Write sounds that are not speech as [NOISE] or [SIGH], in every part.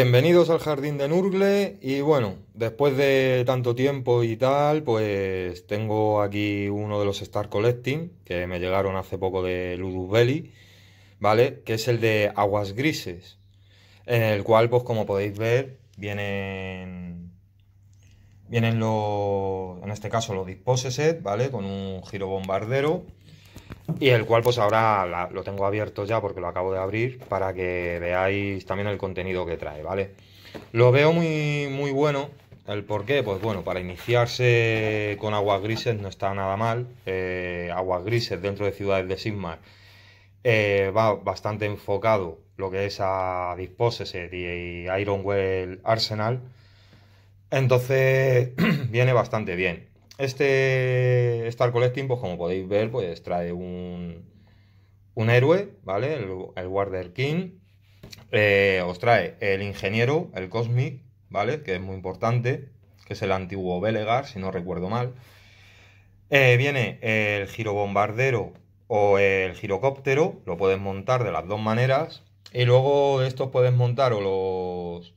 Bienvenidos al jardín de Nurgle y bueno, después de tanto tiempo y tal, pues tengo aquí uno de los Star Collecting que me llegaron hace poco de Ludus Belli, ¿vale? Que es el de Aguas Grises, en el cual pues como podéis ver vienen, vienen los, en este caso los Disposeset, ¿vale? Con un giro bombardero y el cual pues ahora lo tengo abierto ya porque lo acabo de abrir para que veáis también el contenido que trae, ¿vale? Lo veo muy, muy bueno. ¿El por qué? Pues bueno, para iniciarse con aguas grises no está nada mal. Eh, aguas grises dentro de ciudades de Sigmar eh, va bastante enfocado lo que es a Dispossessed y Ironwell Arsenal. Entonces [CLEARS THROAT] viene bastante bien. Este Star este Collecting, pues como podéis ver, pues trae un, héroe, ¿vale? El, el Warder King. Eh, os trae el ingeniero, el Cosmic, ¿vale? Que es muy importante, que es el antiguo Belegar, si no recuerdo mal. Eh, viene el Giro Bombardero o el girocóptero, lo puedes montar de las dos maneras. Y luego de estos puedes montar o los,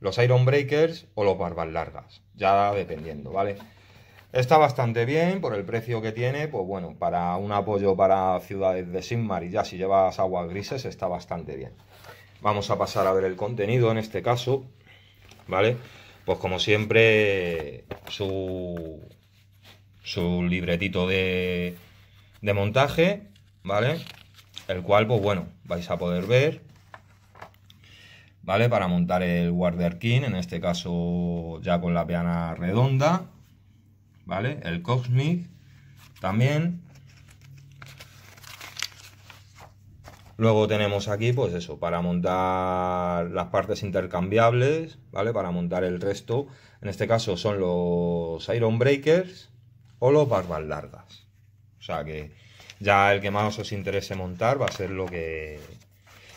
los Iron Breakers o los Barbas Largas, ya dependiendo, ¿vale? vale Está bastante bien por el precio que tiene, pues bueno, para un apoyo para ciudades de Sigmar y ya si llevas aguas grises está bastante bien. Vamos a pasar a ver el contenido en este caso, ¿vale? Pues como siempre, su, libretito de, de montaje, ¿vale? El cual, pues bueno, vais a poder ver, ¿vale? Para montar el Warder King, en este caso ya con la peana redonda, ¿vale? El Cosmic también. Luego tenemos aquí, pues eso, para montar las partes intercambiables, ¿vale? Para montar el resto. En este caso son los Iron Breakers o los barbas largas. O sea que ya el que más os interese montar va a ser lo que...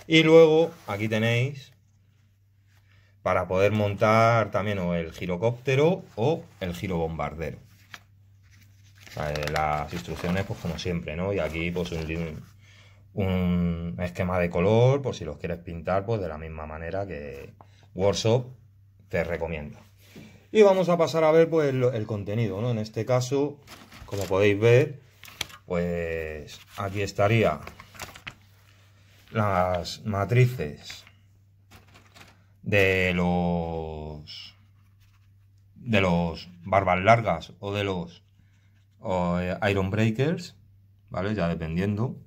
Y luego aquí tenéis para poder montar también o el girocóptero o el girobombardero. Eh, las instrucciones, pues como siempre, ¿no? Y aquí, pues un, esquema de color, por si los quieres pintar, pues de la misma manera que Workshop te recomienda. Y vamos a pasar a ver, pues, el contenido, ¿no? En este caso, como podéis ver, pues aquí estaría las matrices de los de los barbas largas o de los eh, Iron Breakers, ¿vale? Ya dependiendo.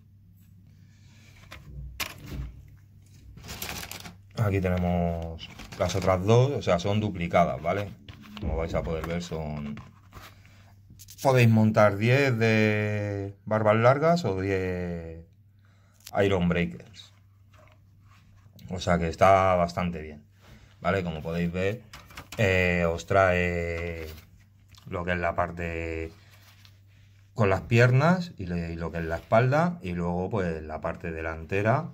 Aquí tenemos las otras dos, o sea, son duplicadas, ¿vale? Como vais a poder ver, son... Podéis montar 10 de barbas largas o 10 Iron Breakers. O sea que está bastante bien, ¿vale? Como podéis ver, eh, os trae lo que es la parte con las piernas y, lo que es la espalda y luego pues la parte delantera,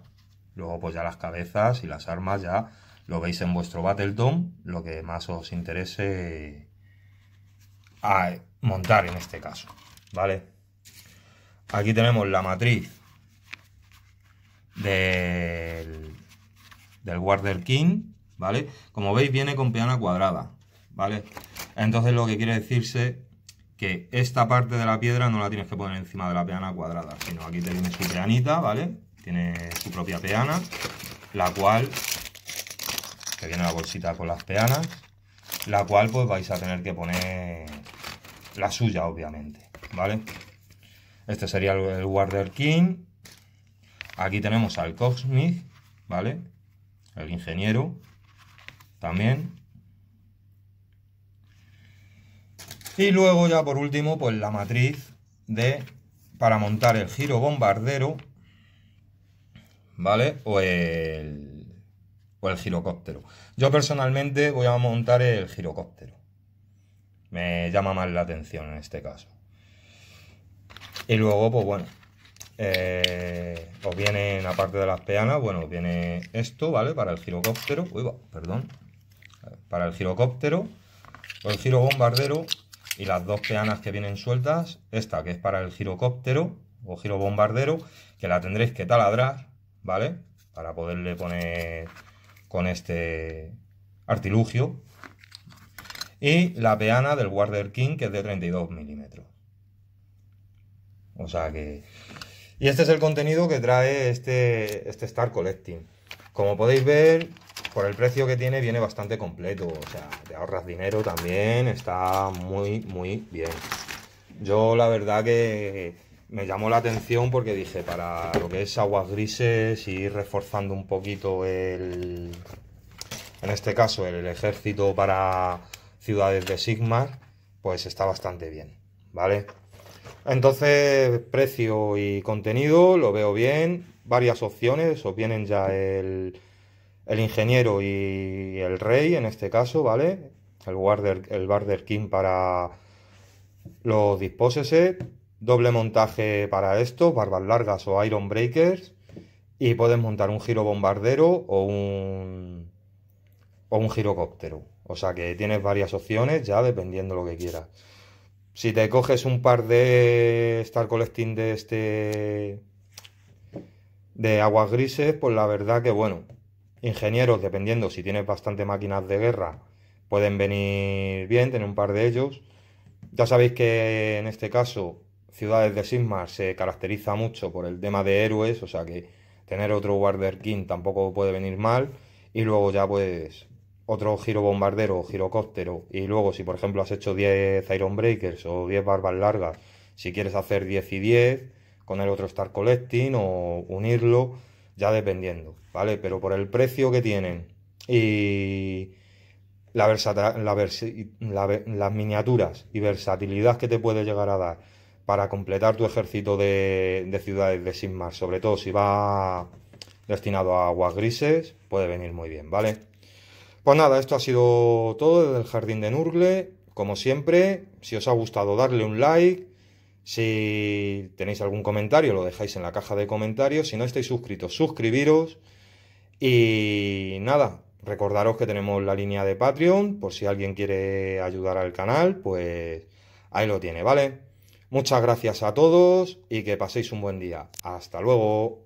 luego pues ya las cabezas y las armas ya lo veis en vuestro battleton, lo que más os interese a montar en este caso, ¿vale? Aquí tenemos la matriz del, del Warder King, ¿vale? Como veis viene con peana cuadrada, ¿vale? Entonces lo que quiere decirse que esta parte de la piedra no la tienes que poner encima de la peana cuadrada, sino aquí tiene su peanita, ¿vale? Tiene su propia peana, la cual, que viene la bolsita con las peanas, la cual pues vais a tener que poner la suya, obviamente, ¿vale? Este sería el Warder King. Aquí tenemos al Cosmic, ¿vale? El ingeniero también. Y luego ya por último, pues la matriz de para montar el giro bombardero, ¿vale? O el, o el girocóptero. Yo personalmente voy a montar el girocóptero. Me llama más la atención en este caso. Y luego, pues bueno, eh, os vienen, aparte de las peanas, bueno, viene esto, ¿vale? Para el girocóptero. Uy, va, perdón. Para el girocóptero. O el giro bombardero y las dos peanas que vienen sueltas, esta que es para el girocóptero o giro bombardero, que la tendréis que taladrar, ¿vale? Para poderle poner con este artilugio. Y la peana del Warder King, que es de 32 milímetros. O sea que... Y este es el contenido que trae este, este Star Collecting. Como podéis ver, por el precio que tiene viene bastante completo, o sea, te ahorras dinero también, está muy, muy bien. Yo la verdad que me llamó la atención porque dije, para lo que es aguas grises, y reforzando un poquito el, en este caso, el ejército para ciudades de Sigmar, pues está bastante bien, ¿vale? Entonces, precio y contenido, lo veo bien, varias opciones, o vienen ya el el ingeniero y el rey, en este caso, ¿vale? El, guarder, el Barder King para los dispósese, doble montaje para esto, barbas largas o iron breakers, y puedes montar un giro bombardero o un, o un girocóptero. O sea que tienes varias opciones ya dependiendo lo que quieras. Si te coges un par de Star Collecting de este de aguas grises, pues la verdad que bueno, Ingenieros, dependiendo si tienes bastante máquinas de guerra, pueden venir bien, tener un par de ellos. Ya sabéis que en este caso, Ciudades de Sigmar se caracteriza mucho por el tema de héroes, o sea que tener otro Warder King tampoco puede venir mal. Y luego ya pues otro giro bombardero o girocóptero. Y luego si por ejemplo has hecho 10 Iron Breakers o 10 barbas largas, si quieres hacer 10 y 10, con el otro Star Collecting o unirlo ya dependiendo, ¿vale? Pero por el precio que tienen y la las miniaturas y versatilidad que te puede llegar a dar para completar tu ejército de, ciudades de Sigmar, sobre todo si va destinado a aguas grises, puede venir muy bien, ¿vale? Pues nada, esto ha sido todo desde el Jardín de Nurgle. Como siempre, si os ha gustado, darle un like si tenéis algún comentario, lo dejáis en la caja de comentarios. Si no estáis suscritos, suscribiros. Y nada, recordaros que tenemos la línea de Patreon, por si alguien quiere ayudar al canal, pues ahí lo tiene, ¿vale? Muchas gracias a todos y que paséis un buen día. Hasta luego.